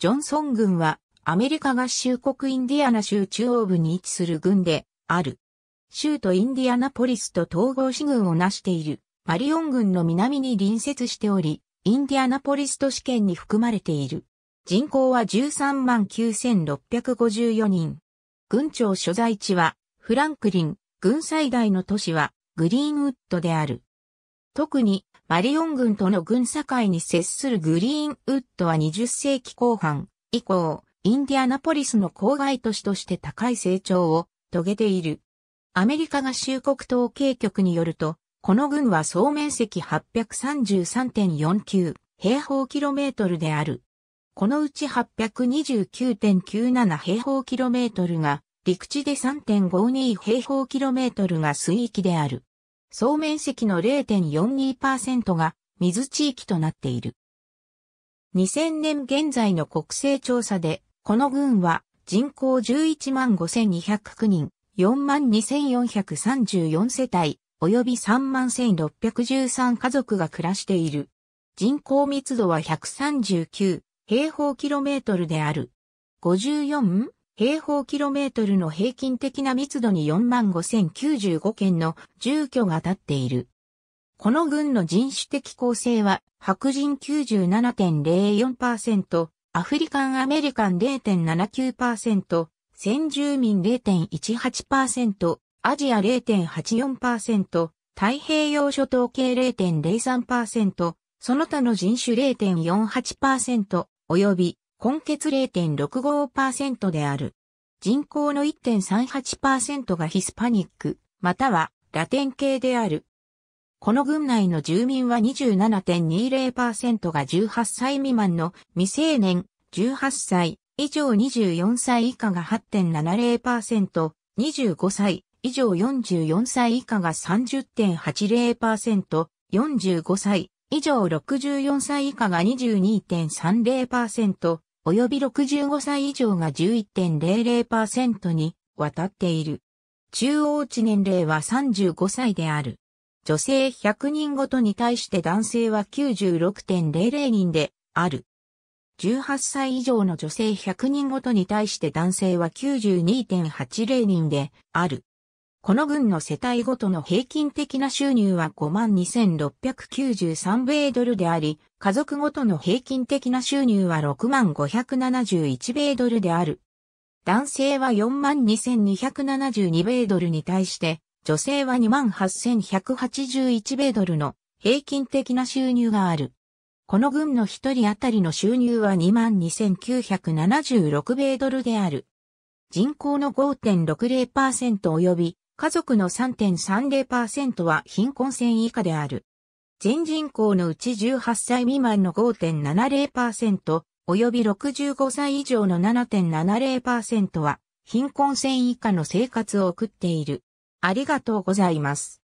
ジョンソン軍はアメリカ合衆国インディアナ州中央部に位置する軍である。州都インディアナポリスと統合市軍を成しているマリオン軍の南に隣接しており、インディアナポリス都市圏に含まれている。人口は13万9654人。軍庁所在地はフランクリン、軍最大の都市はグリーンウッドである。特にマリオン軍との軍境に接するグリーンウッドは20世紀後半以降、インディアナポリスの郊外都市として高い成長を遂げている。アメリカ合衆国統計局によると、この軍は総面積833.49平方キロメートルである。このうち829.97平方キロメートルが陸地で3.52平方キロメートルが水域である。総面積の0.42%が水地域となっている。2000年現在の国勢調査で、この群は人口11万5209人、4万2434世帯、及び3万1613家族が暮らしている。人口密度は139平方キロメートルである。54? 平方キロメートルの平均的な密度に45,095件の住居が建っている。この軍の人種的構成は白人97.04%、アフリカンアメリカン0.79%、先住民0.18%、アジア0.84%、太平洋諸島系0.03%、その他の人種0.48%、及び根結0.65%である。人口の1.38%がヒスパニック、またはラテン系である。この群内の住民は27.20%が18歳未満の未成年、18歳以上24歳以下が8.70%、25歳以上44歳以下が30.80%、45歳以上64歳以下が22.30%、及び65歳以上が11.00%に渡っている。中央値年齢は35歳である。女性100人ごとに対して男性は96.00人である。18歳以上の女性100人ごとに対して男性は92.80人である。この軍の世帯ごとの平均的な収入は52,693米ドルであり、家族ごとの平均的な収入は65,71米ドルである。男性は42,272米ドルに対して、女性は28,181米ドルの平均的な収入がある。この軍の一人当たりの収入は22,976米ドルである。人口の5.60%及び家族の3.30%は貧困線以下である。全人口のうち18歳未満の5.70%、及び65歳以上の7.70%は貧困線以下の生活を送っている。ありがとうございます。